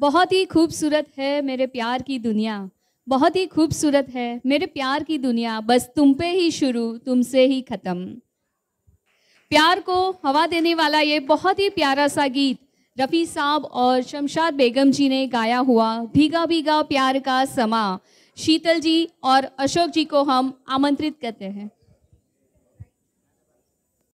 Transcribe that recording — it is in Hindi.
बहुत ही खूबसूरत है मेरे प्यार की दुनिया बहुत ही खूबसूरत है मेरे प्यार की दुनिया बस तुम पे ही शुरू तुमसे ही ख़त्म प्यार को हवा देने वाला ये बहुत ही प्यारा सा गीत रफ़ी साहब और शमशाद बेगम जी ने गाया हुआ भीगा भीगा प्यार का समा शीतल जी और अशोक जी को हम आमंत्रित करते हैं